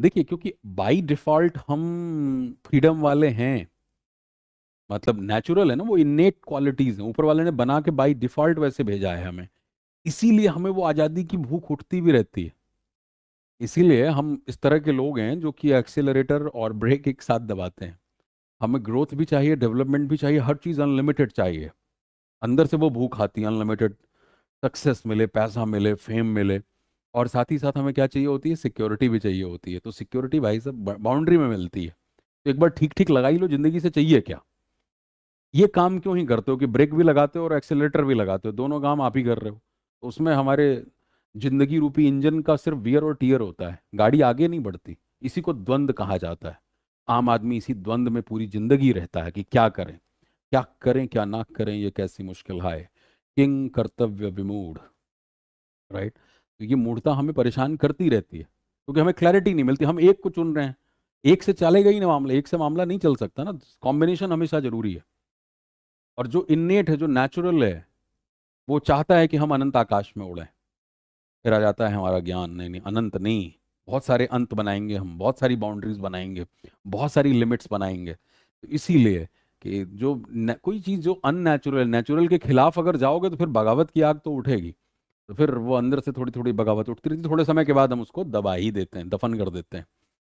देखिए क्योंकि by default हम फ्रीडम वाले हैं मतलब नेचुरल है ना वो इनेट क्वालिटीज हैं ऊपर वाले ने बना के बाई डिफॉल्ट वैसे भेजा है हमें इसीलिए हमें वो आज़ादी की भूख उठती भी रहती है इसीलिए हम इस तरह के लोग हैं जो कि एक्सेलरेटर और ब्रेक एक साथ दबाते हैं हमें ग्रोथ भी चाहिए डेवलपमेंट भी चाहिए हर चीज़ अनलिमिटेड चाहिए अंदर से वो भूख आती है अनलिमिटेड सक्सेस मिले पैसा मिले फेम मिले और साथ ही साथ हमें क्या चाहिए होती है सिक्योरिटी भी चाहिए होती है तो सिक्योरिटी भाई साहब बाउंड्री में मिलती है तो एक बार ठीक ठीक लगा ही लो जिंदगी से चाहिए क्या ये काम क्यों ही करते हो कि ब्रेक भी लगाते हो और एक्सेलेटर भी लगाते हो दोनों काम आप ही कर रहे हो तो उसमें हमारे जिंदगी रूपी इंजन का सिर्फ वियर और टीयर होता है गाड़ी आगे नहीं बढ़ती इसी को द्वंद्व कहा जाता है आम आदमी इसी द्वंद्व में पूरी जिंदगी रहता है कि क्या करें क्या करें क्या ना करें ये कैसी मुश्किल है किंग कर्तव्य विमूढ़ राइट तो ये मूर्ता हमें परेशान करती रहती है क्योंकि हमें क्लैरिटी नहीं मिलती हम एक को चुन रहे हैं एक से चलेगा ही ना मामला एक से मामला नहीं चल सकता ना कॉम्बिनेशन हमेशा जरूरी है और जो इन्नेट है जो नेचुरल है वो चाहता है कि हम अनंत आकाश में उड़ें फिर आ जाता है हमारा ज्ञान नहीं नहीं अनंत नहीं बहुत सारे अंत बनाएंगे हम बहुत सारी बाउंड्रीज बनाएंगे बहुत सारी लिमिट्स बनाएंगे तो इसीलिए कि जो कोई चीज़ जो अननेचुरल नेचुरल के खिलाफ अगर जाओगे तो फिर बगावत की आग तो उठेगी तो फिर वो अंदर से थोड़ी थोड़ी बगावत उठती रहती थोड़े समय के बाद हम उसको दबा ही देते हैं दफन कर देते हैं